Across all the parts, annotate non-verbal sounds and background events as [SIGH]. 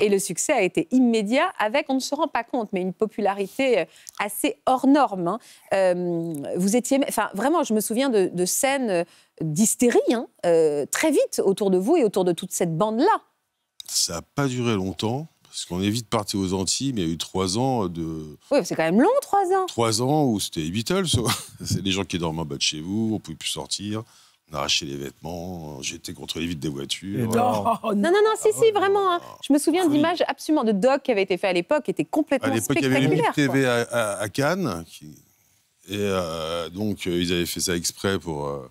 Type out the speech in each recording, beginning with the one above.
Et le succès a été immédiat avec, on ne se rend pas compte, mais une popularité euh, assez hors norme. Hein. Euh, vous étiez, enfin vraiment, je me souviens de, scènes euh, d'hystérie hein, très vite autour de vous et autour de toute cette bande-là. Ça n'a pas duré longtemps. Parce qu'on est vite parti aux Antilles, mais il y a eu trois ans de. Oui, c'est quand même long, trois ans. Trois ans où c'était les Beatles. [LAUGHS] c'est les gens qui dorment en bas de chez vous, on ne pouvait plus sortir. On arrachait les vêtements, j'étais contre les vitres des voitures. Oh, non, non, non, ah, si, si, vraiment. Hein. Je me souviens d'images absolument de doc qui avaient été fait à l'époque, qui complètement spectaculaires. À l'époque, il y avait une TV à, à, Cannes. Et euh, donc, euh, ils avaient fait ça exprès pour euh,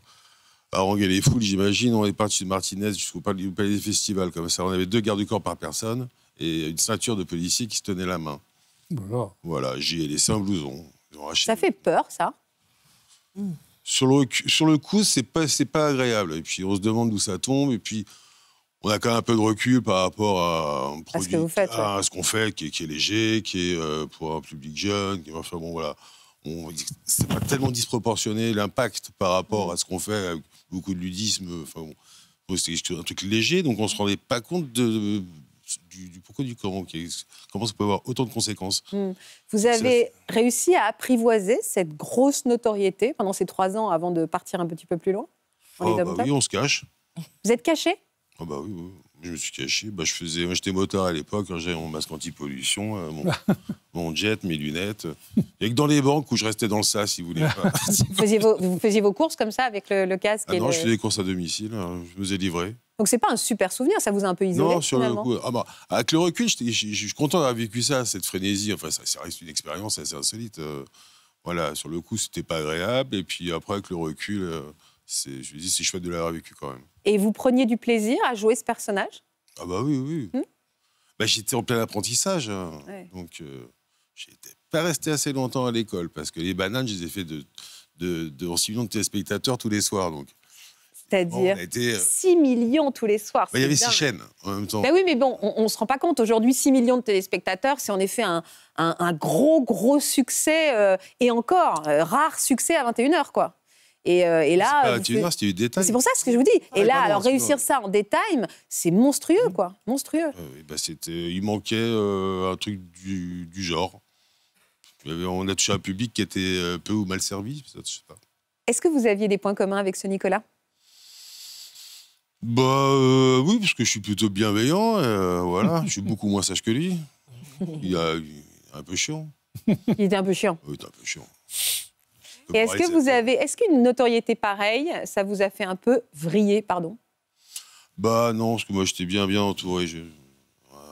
haranguer les foules, j'imagine. On est parti de Martinez jusqu'au palais, palais des festivals, comme ça. On avait deux gardes du corps par personne et une ceinture de policiers qui se tenaient la main. Voilà. Voilà, j'y ai laissé un blouson. Ça fait peur, ça hmm sur le, sur le coup, c'est pas, c'est pas agréable. Et puis, on se demande d'où ça tombe. Et puis, on a quand même un peu de recul par rapport à, ce qu'on fait, qui est, léger, qui est euh, pour un public jeune. enfin, bon, voilà. c'est pas tellement disproportionné l'impact par rapport à ce qu'on fait, avec beaucoup de ludisme. Enfin, bon, un truc léger, donc on se rendait pas compte de du, pourquoi du comment, comment ça peut avoir autant de conséquences. Hmm. Vous avez réussi à apprivoiser cette grosse notoriété pendant ces trois ans avant de partir un petit peu plus loin ah, bah Oui, on se cache. Vous êtes caché oh, bah oui, oui je me suis caché. Bah, je faisais, j'étais motard à l'époque, hein, j'avais mon masque anti-pollution, euh, [LAUGHS] mon, jet, mes lunettes. Et que dans les banques où je restais dans le sas, si vous voulez. [LAUGHS] vous, faisiez vos, vous, faisiez vos, courses comme ça avec le, casque ah et Non, je faisais des courses à domicile, hein. je me faisais livrer. Donc c'est pas un super souvenir, ça vous a un peu isolé Non, sur le coup. Ah bah, avec le recul, je suis content d'avoir vécu ça, cette frénésie. Enfin, ça, ça reste une expérience assez insolite. Euh. voilà, sur le coup, c'était pas agréable. Et puis après, avec le recul, euh, je me dis, c'est chouette de l'avoir vécu quand même. Et vous preniez du plaisir à jouer ce personnage Ah bah oui, oui. Hmm bah, j'étais en plein apprentissage. Hein. Donc, euh, j'étais pas resté assez longtemps à l'école parce que les bananes, je les ai fait de, de, 6 millions de téléspectateurs tous les soirs. Donc. C'est-à-dire 6 euh, millions tous les soirs. Bah, il y avait 6 chaînes en même temps. Bah oui, mais bon, on ne se rend pas compte. Aujourd'hui, 6 millions de téléspectateurs, c'est en effet un, gros, gros succès euh, et encore, rare succès à 21h, quoi. Et, euh, là. C'est du détail. C'est pour ça ce que je vous dis. et ah, là, alors réussir ça en détail, c'est monstrueux, quoi. Monstrueux. Euh, il manquait euh, un truc du, genre. On a touché un public qui était euh, peu ou mal servi. Est-ce que vous aviez des points communs avec ce Nicolas Bah oui, parce que je suis plutôt bienveillant. voilà, je suis beaucoup moins sage que lui. Il, est un peu chiant. Il était un peu chiant. Oui, il un peu chiant est-ce que vous avez, est-ce qu'une notoriété pareille, ça vous a fait un peu vriller, pardon Bah non, parce que moi j'étais bien bien entouré. Euh,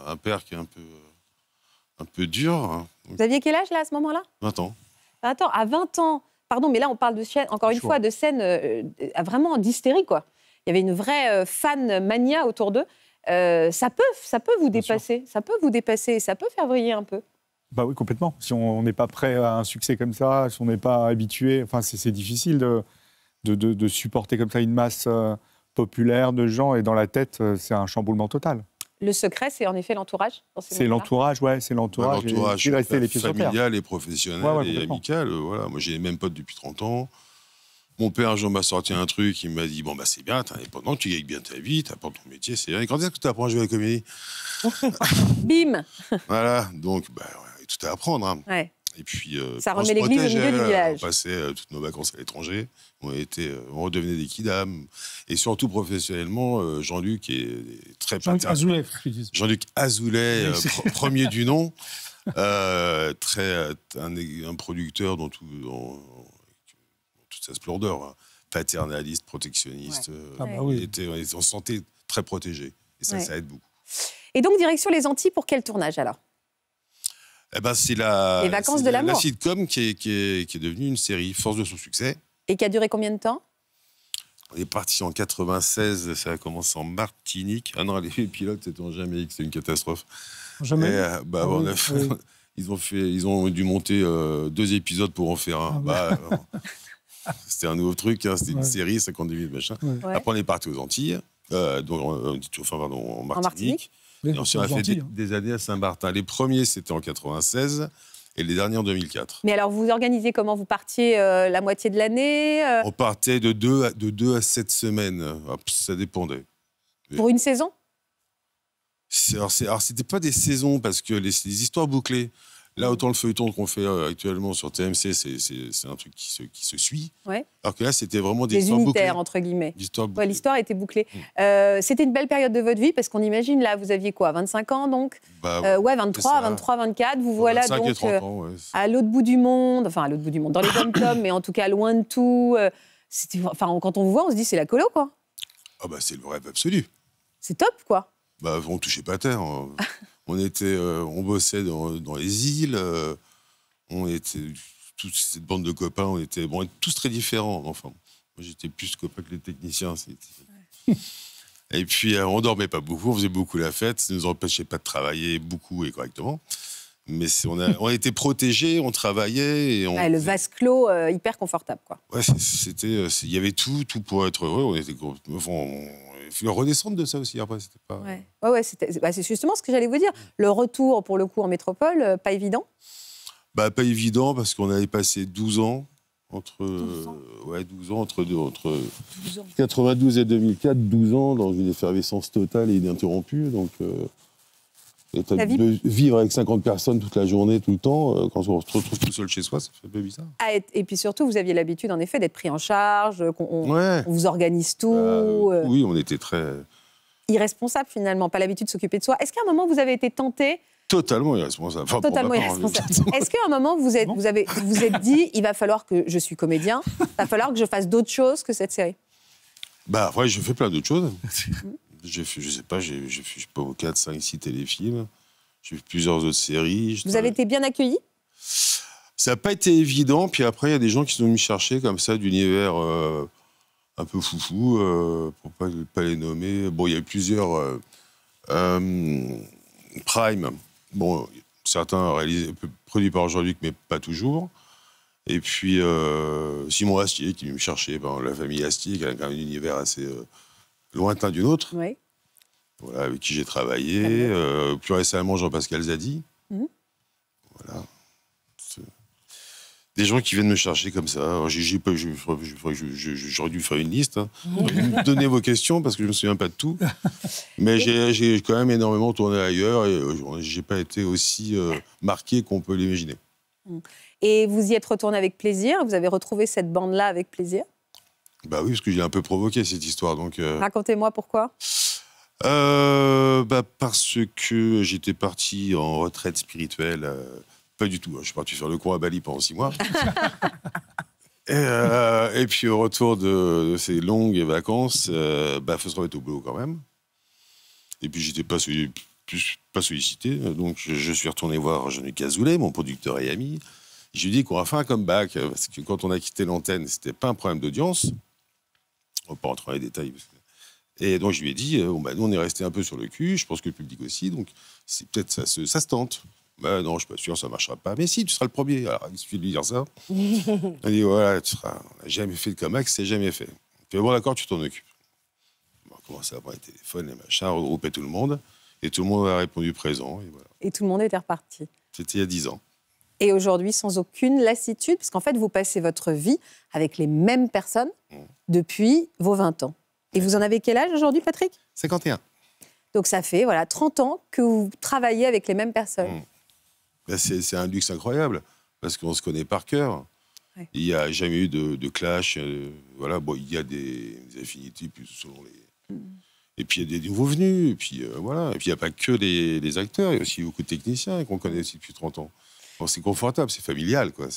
un père qui est un peu, euh, un peu dur. Hein. Vous aviez quel âge là à ce moment-là 20 ans. 20 ans, à 20 ans. Pardon, mais là on parle de scène, encore une fois de scène euh, vraiment d'hystérie quoi. Il y avait une vraie fan mania autour d'eux. ça peut, ça peut vous dépasser, ça peut vous dépasser, ça peut faire vriller un peu. Bah oui, complètement. Si on n'est pas prêt à un succès comme ça, si on n'est pas habitué, enfin, c'est difficile de, de, supporter comme ça une masse euh, populaire de gens et dans la tête, euh, c'est un chamboulement total. Le secret, c'est en effet l'entourage. C'est l'entourage, ouais, c'est l'entourage. Bah, l'entourage familial et professionnel et amical. Voilà. Moi, j'ai les mêmes potes depuis 30 ans. Mon père, un jour, m'a sorti un truc, il m'a dit Bon, bah, c'est bien, t'es indépendant, tu gagnes bien ta vie, t'apportes ton métier, c'est bien. Et quand est-ce que tu apprends à jouer à la comédie [LAUGHS] Bim Voilà, donc, bah, ouais tout à apprendre. Hein. Et puis, euh, ça remet l'église au milieu du euh, village. On passait passé euh, toutes nos vacances à l'étranger. On, on redevenait des kidam. Et surtout professionnellement, Jean-Luc est très Jean-Luc Jean-Luc Azoulay, premier du nom. [LAUGHS] très, un, producteur dans, tout, toute sa splendeur. Hein. Paternaliste, protectionniste. Ah bah était, très protégé. Et ça, ça aide beaucoup. Et donc, direction les Antilles pour quel tournage alors eh ben, c'est la, la, sitcom qui est, qui, qui est devenue une série, force de son succès. Et qui a duré combien de temps on est parti en 96, ça a commencé en Martinique. Ah non, [LAUGHS] les pilotes, c'était en Jamaïque, c'est une catastrophe. Jamais. Euh, bah, ah [LAUGHS] ils, ont fait, ils ont dû monter euh, deux épisodes pour en faire un. Ah bah, euh, [LAUGHS] c'était un nouveau truc, hein, c'était une série, 52 minutes, machin. Après, on est parti aux Antilles, donc, En Martinique on a fait hein. des, années à saint martin Les premiers, c'était en 96 et les derniers en 2004. Mais alors, vous organisez comment Vous partiez euh, la moitié de l'année euh On partait de 2 à, de deux à 7 semaines. Ah, ça dépendait. Pour une saison alors, ce c'était pas des saisons parce que les histoires bouclées. Là, autant le feuilleton qu'on fait euh, actuellement sur TMC, c'est un truc qui se, qui se suit. Ouais. Alors que là, c'était vraiment des, des histoires unitaires, entre guillemets. L'histoire a était bouclée. Mm. Euh, c'était une belle période de votre vie, parce qu'on imagine, là, vous aviez quoi 25 ans, donc bah euh, Ouais, 23, 23, 24. Vous voilà donc ans, à l'autre bout du monde, enfin, à l'autre bout du monde, dans les dom [COUGHS] mais en tout cas, loin de tout. enfin, quand on vous voit, on se dit, c'est la colo, quoi. Ah bah, c'est le rêve absolu. C'est top, quoi. Bah, on touchait pas terre. Hein. [LAUGHS] on était, euh, on bossait dans, les îles, euh, on était toute cette bande de copains, on était, bon, tous très différents. Enfin, moi j'étais plus copain que les techniciens. Et puis euh, on dormait pas beaucoup, on faisait beaucoup la fête, ça nous empêchait pas de travailler beaucoup et correctement. Mais on a, on protégés, on travaillait. on... le vase clos hyper confortable, quoi. Ouais, c'était, il y avait tout, tout pour être heureux. On était, redescendre de ça aussi. Après, c'était pas. Ouais, ouais, bah, c'est justement ce que j'allais vous dire. Le retour, pour le coup, en métropole, euh, pas évident bah, Pas évident parce qu'on avait passé 12 ans entre 12 ans. Euh, ouais, 12 ans entre deux, 92 et 2004, 12 ans dans une effervescence totale et ininterrompue. Donc, euh, de vivre avec 50 personnes toute la journée, tout le temps, euh, quand on se retrouve tout seul chez soi, ça fait un peu bizarre. Ah, et, puis surtout, vous aviez l'habitude, en effet, d'être pris en charge, euh, qu'on vous organise tout. Euh, oui, on était très... Irresponsable, finalement, pas l'habitude de s'occuper de soi. Est-ce qu'à un moment, vous avez été tenté Totalement irresponsable. Totalement hein, irresponsable. Est-ce qu'à un moment, vous êtes, vous, avez, vous êtes dit, il va falloir que je suis comédien, il va falloir que je fasse d'autres choses que cette série Bah, ouais, je fais plein d'autres choses. Mm. J'ai fait, je sais pas, j'ai fait, je sais pas, 4, 5, 6 téléfilms. J'ai vu plusieurs autres séries. Vous avez été bien accueilli Ça n'a pas été évident. Puis après, il y a des gens qui sont venus chercher comme ça d'univers euh, un peu foufou, euh, pour ne pas, les nommer. Bon, il y a eu plusieurs. Euh, Prime, bon, certains réalisés, produits par Jean-Luc, mais pas toujours. Et puis Simon Astier qui vient me chercher, ben, la famille Astier, qui a un univers assez lointain d'une autre, avec qui j'ai travaillé. Euh, plus récemment, Jean-Pascal Zadi. Mhm. Voilà. Des gens qui viennent me chercher comme ça. J'aurais dû faire une liste. Hein. [LAUGHS] Donnez vos questions parce que je ne me souviens pas de tout. Mais j'ai quand même énormément tourné ailleurs et euh, je n'ai pas été aussi euh, marqué qu'on peut l'imaginer. Mhm. Et vous y êtes retourné avec plaisir Vous avez retrouvé cette bande-là avec plaisir bah oui, parce que j'ai un peu provoqué cette histoire. Donc euh. racontez-moi pourquoi. Euh, bah, parce que j'étais parti en retraite spirituelle. Euh, pas du tout. Hein. je suis parti sur le coin à Bali pendant six mois. [LAUGHS] et, puis au retour de, ces longues vacances, il bah, faut se remettre au boulot quand même. Et puis j'étais pas, pas sollicité, donc je, suis retourné voir Jean-Luc Cazoulet, mon producteur et ami. Je lui ai dit qu'on va faire un comeback, parce que quand on a quitté l'antenne, c'était pas un problème d'audience, on ne va pas rentrer dans les détails. Et donc, je lui ai dit, euh, bah, nous, on est resté un peu sur le cul. Je pense que le public aussi. Donc, c'est peut-être ça, se, ça se tente. Bah, non, je ne suis pas sûr, ça ne marchera pas. Mais si, tu seras le premier. Alors, il suffit de lui dire ça. [LAUGHS] Il dit, voilà, tu seras... on n'a jamais fait de ça c'est jamais fait. dit, bon, d'accord, tu t'en occupes. on a commencé à prendre les téléphones, les machins, à regrouper tout le monde. Et tout le monde a répondu présent. Et, et tout le monde était reparti. C'était il y a dix ans et aujourd'hui sans aucune lassitude, parce qu'en fait, vous passez votre vie avec les mêmes personnes depuis vos 20 ans. Et vous en avez quel âge aujourd'hui, Patrick 51. Donc ça fait voilà 30 ans que vous travaillez avec les mêmes personnes. Mmh. Bah, c'est un luxe incroyable, parce qu'on se connaît par cœur. Il n'y a jamais eu de, clash. Euh, voilà, bon, il y a des, affinités mmh. Et puis il y a des nouveaux venus, et puis euh, voilà. Et puis il n'y a pas que les, acteurs, il y a aussi beaucoup de techniciens qu'on connaît aussi depuis 30 ans. Bon, c'est confortable, c'est familial, quoi.